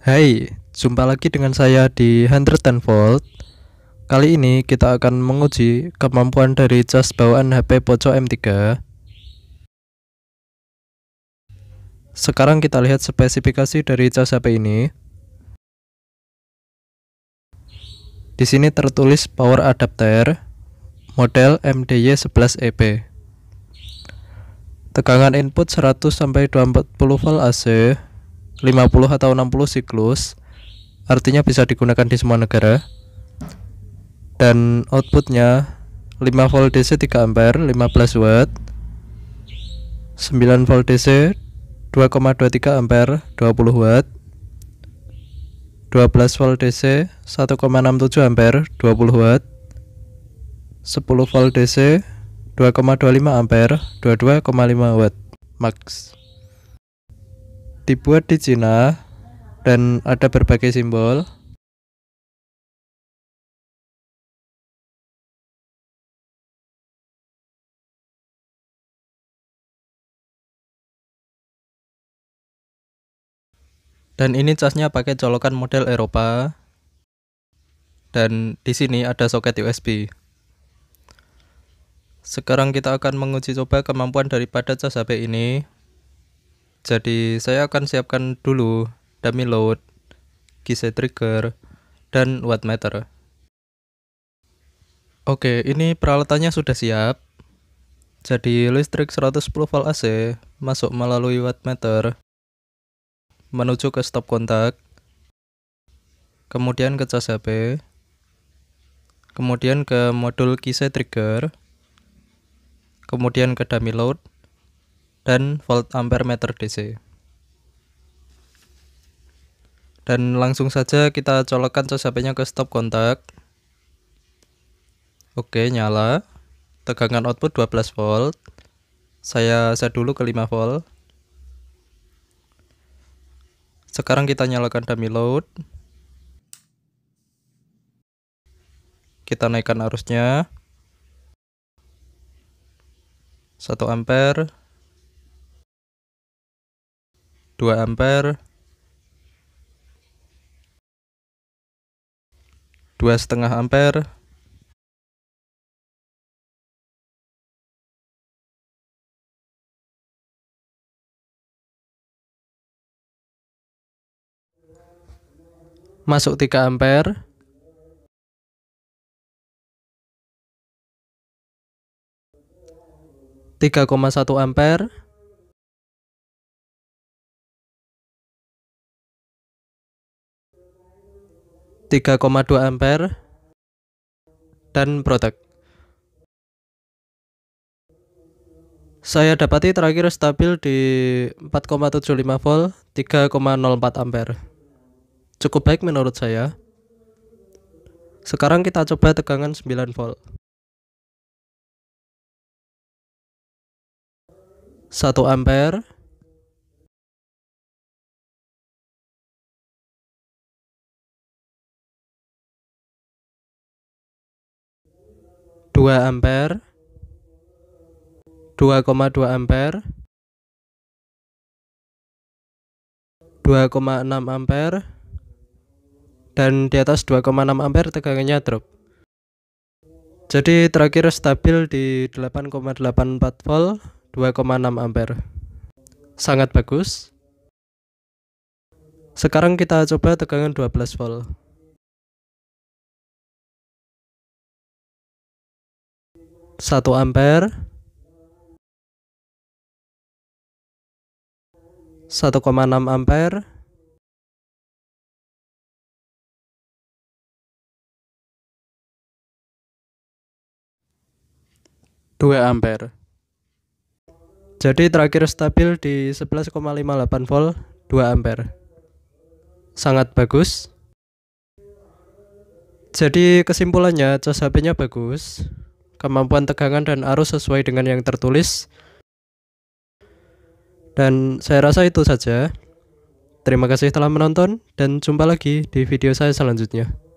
Hai, jumpa lagi dengan saya di 110 Volt. Kali ini kita akan menguji kemampuan dari cas bawaan HP Poco M3. Sekarang kita lihat spesifikasi dari cas HP ini. Di sini tertulis power adapter model MDY11EP. E Tegangan input 100 sampai 240 volt AC, 50 atau 60 siklus artinya bisa digunakan di semua negara dan outputnya 5 volt DC 3 ampere 15 watt 9 volt DC 2,23 ampere 20 watt 12 volt DC 1,67 ampere 20 watt 10 volt DC 2,25 ampere 22,5 watt max dibuat di Cina dan ada berbagai simbol. Dan ini casnya pakai colokan model Eropa. Dan di sini ada soket USB. Sekarang kita akan menguji coba kemampuan daripada cas HP ini. Jadi saya akan siapkan dulu dummy load, kise trigger, dan wattmeter. Oke, ini peralatannya sudah siap. Jadi listrik 110 volt AC masuk melalui wattmeter menuju ke stop kontak, kemudian ke cas HP, kemudian ke modul kise trigger, kemudian ke dummy load, dan volt ampere meter DC. Dan langsung saja kita colokkan cas HP-nya ke stop kontak. Oke, nyala. Tegangan output 12 volt. Saya set dulu ke 5 volt. Sekarang kita nyalakan dummy load. Kita naikkan arusnya. 1 ampere 2 ampere 2 setengah ampere masuk 3 ampere tiga koma satu ampere 3,2 ampere dan protek. Saya dapati terakhir stabil di 4,75 volt 3,04 ampere. Cukup baik menurut saya. Sekarang kita coba tegangan 9 volt. 1 ampere 2 ampere 2,2 ampere 2,6 ampere dan di atas 2,6 ampere tegangannya drop jadi terakhir stabil di 8,84 volt 2,6 ampere sangat bagus sekarang kita coba tegangan 12 volt 1 ampere 1,6 ampere 2 ampere jadi terakhir stabil di 11,58 volt 2 ampere sangat bagus jadi kesimpulannya cas HP-nya bagus kemampuan tegangan dan arus sesuai dengan yang tertulis. Dan saya rasa itu saja. Terima kasih telah menonton, dan jumpa lagi di video saya selanjutnya.